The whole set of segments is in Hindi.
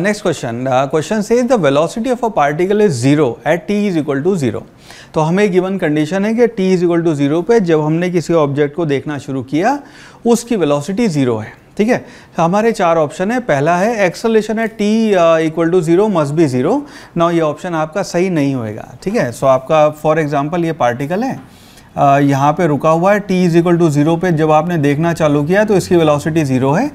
नेक्स्ट क्वेश्चन क्वेश्चन से the says of a particle is zero is zero at t is equal तो हमें गिवन कंडीशन है कि T is equal to zero पे जब हमने किसी ऑब्जेक्ट को देखना शुरू किया उसकी वेलोसिटी ज़ीरो है ठीक है तो हमारे चार ऑप्शन है पहला है एक्सलेशन है T equal to zero must be zero ना ये ऑप्शन आपका सही नहीं होएगा ठीक है सो so, आपका फॉर एग्जाम्पल ये पार्टिकल है यहाँ पे रुका हुआ है T is equal to zero पर जब आपने देखना चालू किया तो इसकी वेलोसिटी ज़ीरो है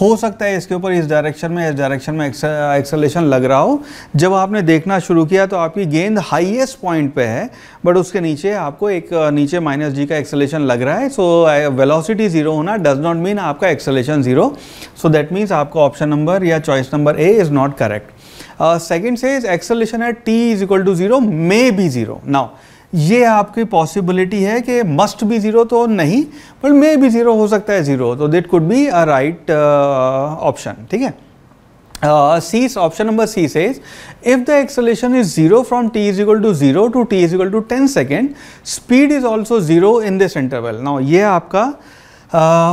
हो सकता है इसके ऊपर इस डायरेक्शन में इस डायरेक्शन में एक्सेलेशन लग रहा हो जब आपने देखना शुरू किया तो आपकी गेंद हाईएस्ट पॉइंट पे है बट उसके नीचे आपको एक नीचे माइनस जी का एक्सेलेशन लग रहा है सो वेलोसिटी ज़ीरो होना डज नॉट मीन आपका acceleration zero so that means आपका ऑप्शन नंबर या choice number A is not correct second से एक्सेलेशन है T is equal to zero may be zero now ये आपकी पॉसिबिलिटी है कि मस्ट बी ज़ीरो तो नहीं बट मे भी ज़ीरो हो सकता है ज़ीरो तो that could be a right option ठीक है C option number C says if the acceleration is zero from T is equal to zero to T is equal to ten second speed is also zero in this interval now ये आपका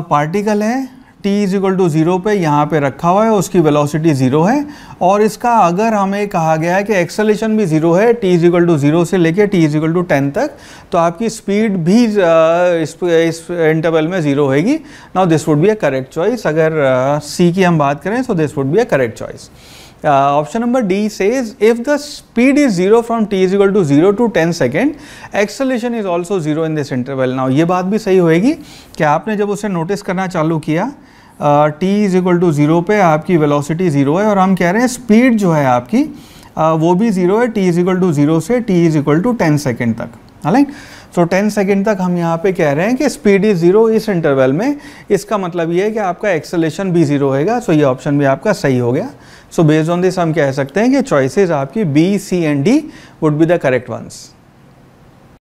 पार्टिकल uh, है t is equal to zero पे यहाँ पे रखा हुआ है उसकी वेलोसिटी ज़ीरो है और इसका अगर हमें कहा गया है कि एक्सेलेशन भी ज़ीरो है t is equal to zero से लेके t is equal to ten तक तो आपकी स्पीड भी इस इस इंटरवल में ज़ीरो होगी now this would be a correct choice अगर c की हम बात करें so this would be a correct choice option number D says if the speed is zero from T is equal to zero to ten second acceleration is also zero in this interval now ये बात भी सही होएगी कि आपने जब उसे नोटिस करना चालू किया T is equal to zero पे आपकी वेलोसिटी ज़ीरो है और हम कह रहे हैं स्पीड जो है आपकी uh, वो भी ज़ीरो है T is equal to zero से T is equal to ten second तक हालांकि सो टेन सेकेंड तक हम यहाँ पे कह रहे हैं कि स्पीड इज ज़ीरो इस इंटरवल में इसका मतलब ये है कि आपका एक्सेलेशन भी ज़ीरो होएगा सो so ये ऑप्शन भी आपका सही हो गया सो बेस्ड ऑन दिस हम कह सकते हैं कि चॉइसेस आपकी B C and D would be the correct once